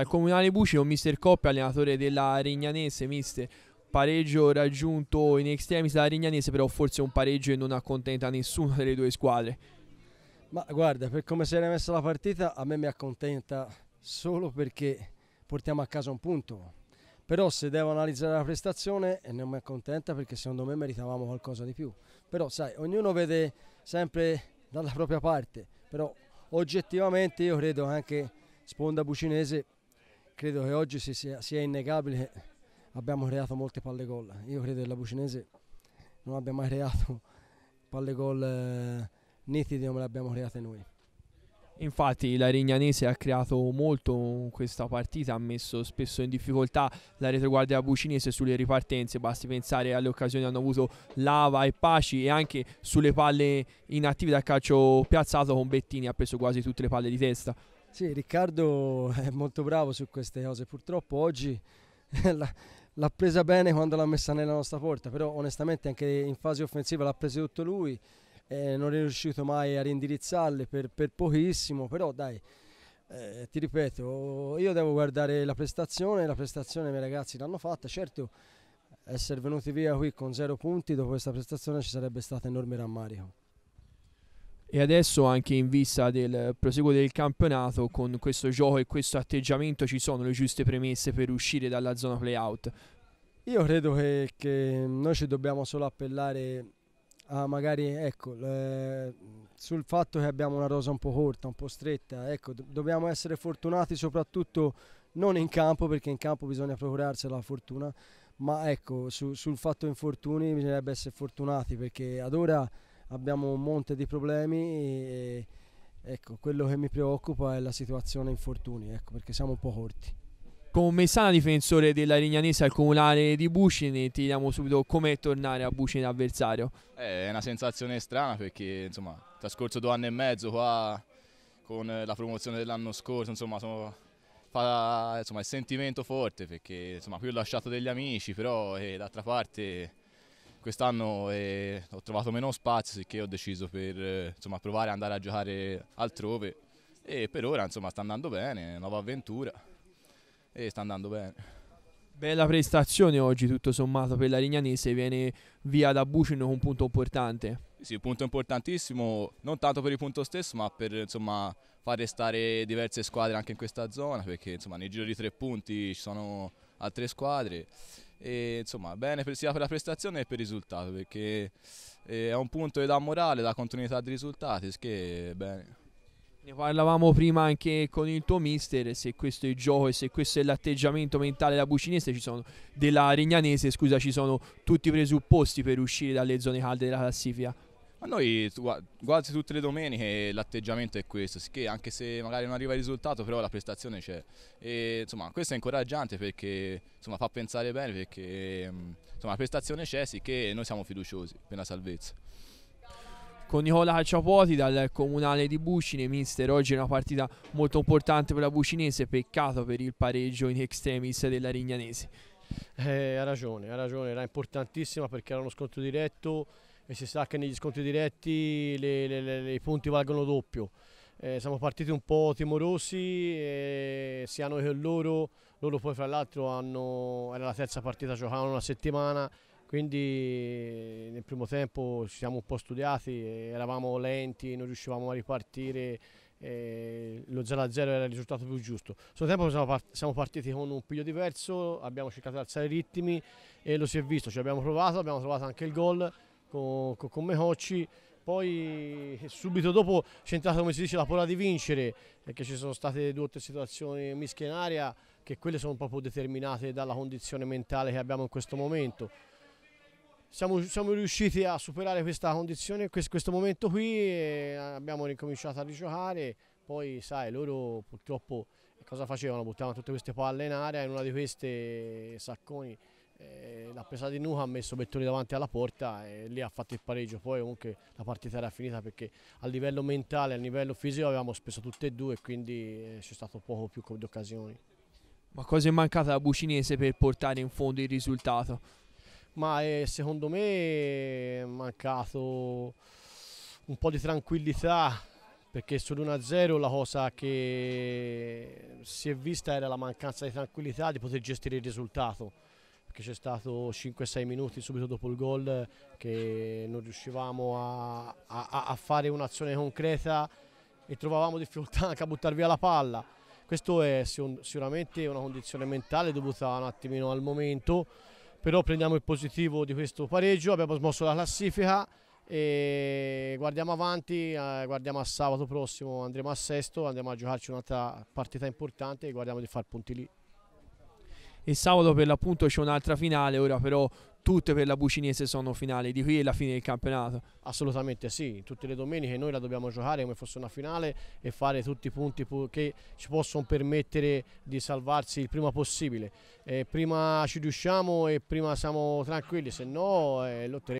dal Comunale Buci con mister Coppia, allenatore della Regnanese, mister pareggio raggiunto in extremis dalla Regnanese, però forse un pareggio che non accontenta nessuna delle due squadre. Ma guarda, per come si era messa la partita, a me mi accontenta solo perché portiamo a casa un punto. Però se devo analizzare la prestazione, eh, non mi accontenta perché secondo me meritavamo qualcosa di più. Però sai, ognuno vede sempre dalla propria parte, però oggettivamente io credo anche Sponda Bucinese credo che oggi sia, sia innegabile che abbiamo creato molte palle gol. Io credo che la Bucinese non abbia mai creato palle gol eh, nitide come le abbiamo create noi. Infatti la Rignanese ha creato molto questa partita, ha messo spesso in difficoltà la retroguardia bucinese sulle ripartenze, basti pensare alle occasioni che hanno avuto Lava e Paci e anche sulle palle inattive da calcio piazzato con Bettini ha preso quasi tutte le palle di testa. Sì, Riccardo è molto bravo su queste cose, purtroppo oggi l'ha presa bene quando l'ha messa nella nostra porta, però onestamente anche in fase offensiva l'ha presa tutto lui, eh, non è riuscito mai a rindirizzarle per, per pochissimo, però dai, eh, ti ripeto, io devo guardare la prestazione, la prestazione i miei ragazzi l'hanno fatta, certo essere venuti via qui con zero punti dopo questa prestazione ci sarebbe stato enorme rammarico e adesso anche in vista del proseguo del campionato con questo gioco e questo atteggiamento ci sono le giuste premesse per uscire dalla zona playout? Io credo che, che noi ci dobbiamo solo appellare a magari ecco, le, sul fatto che abbiamo una rosa un po' corta, un po' stretta, ecco, do, dobbiamo essere fortunati soprattutto non in campo perché in campo bisogna procurarsela la fortuna, ma ecco, su, sul fatto infortuni bisognerebbe essere fortunati perché ad ora abbiamo un monte di problemi e ecco, quello che mi preoccupa è la situazione infortuni, ecco, perché siamo un po' corti. Come sana difensore della Rignanese al comunale di Bucini, ti diamo subito com'è tornare a Bucini avversario. Eh, è una sensazione strana perché insomma, trascorso due anni e mezzo qua con la promozione dell'anno scorso, insomma, sono, fa, insomma, è sentimento forte perché insomma, qui ho lasciato degli amici, però eh, d'altra parte Quest'anno eh, ho trovato meno spazio, sicché ho deciso per eh, insomma, provare ad andare a giocare altrove e per ora insomma, sta andando bene, nuova avventura e sta andando bene. Bella prestazione oggi tutto sommato per la Lignanese, viene via da Bucin con un punto importante. Sì, un punto importantissimo, non tanto per il punto stesso ma per insomma, far restare diverse squadre anche in questa zona perché insomma, nel giro di tre punti ci sono altre squadre e, insomma, bene per, sia per la prestazione che per il risultato, perché eh, è un punto che dà morale, dà continuità di risultati, che bene. Ne parlavamo prima anche con il tuo mister, se questo è il gioco e se questo è l'atteggiamento mentale della Bucinese, sono, della Regnanese, scusa, ci sono tutti i presupposti per uscire dalle zone calde della classifica. A noi quasi tutte le domeniche l'atteggiamento è questo, che anche se magari non arriva il risultato, però la prestazione c'è. E, insomma, questo è incoraggiante perché insomma, fa pensare bene, perché mm, insomma, la prestazione c'è, sì che noi siamo fiduciosi per la salvezza con Nicola Cacciapuoti dal comunale di Bucine. Mister, oggi è una partita molto importante per la Bucinese, peccato per il pareggio in extremis della Rignanese. Eh, ha ragione, ha ragione, era importantissima perché era uno scontro diretto e si sa che negli scontri diretti le, le, le, i punti valgono doppio. Eh, siamo partiti un po' timorosi, eh, sia noi che loro, loro poi fra l'altro hanno, era la terza partita, giocavano una settimana, quindi nel primo tempo ci siamo un po' studiati, eravamo lenti, non riuscivamo a ripartire, lo 0-0 era il risultato più giusto. Sul tempo siamo partiti con un piglio diverso, abbiamo cercato di alzare i ritmi e lo si è visto, ci abbiamo provato, abbiamo trovato anche il gol con, con Mehocci poi subito dopo c'è entrata come si dice la pola di vincere perché eh, ci sono state due o tre situazioni mischie in aria che quelle sono proprio determinate dalla condizione mentale che abbiamo in questo momento siamo, siamo riusciti a superare questa condizione questo, questo momento qui abbiamo ricominciato a rigiocare poi sai loro purtroppo cosa facevano buttavano tutte queste palle in aria in una di queste Sacconi eh, la presa di Nuha ha messo Bettoni davanti alla porta e lì ha fatto il pareggio poi comunque la partita era finita perché a livello mentale, a livello fisico avevamo speso tutte e due e quindi eh, c'è stato poco più di occasioni ma cosa è mancata da Bucinese per portare in fondo il risultato? ma eh, secondo me è mancato un po' di tranquillità perché sull'1-0 la cosa che si è vista era la mancanza di tranquillità di poter gestire il risultato perché c'è stato 5-6 minuti subito dopo il gol che non riuscivamo a, a, a fare un'azione concreta e trovavamo difficoltà anche a buttare via la palla. Questo è sicuramente una condizione mentale dovuta un attimino al momento, però prendiamo il positivo di questo pareggio, abbiamo smosso la classifica e guardiamo avanti, eh, guardiamo a sabato prossimo, andremo a sesto, andiamo a giocarci un'altra partita importante e guardiamo di far punti lì il sabato per l'appunto c'è un'altra finale, ora però tutte per la Bucinese sono finali, di qui è la fine del campionato. Assolutamente sì, tutte le domeniche noi la dobbiamo giocare come fosse una finale e fare tutti i punti che ci possono permettere di salvarsi il prima possibile. Eh, prima ci riusciamo e prima siamo tranquilli, se no eh, lotteremo.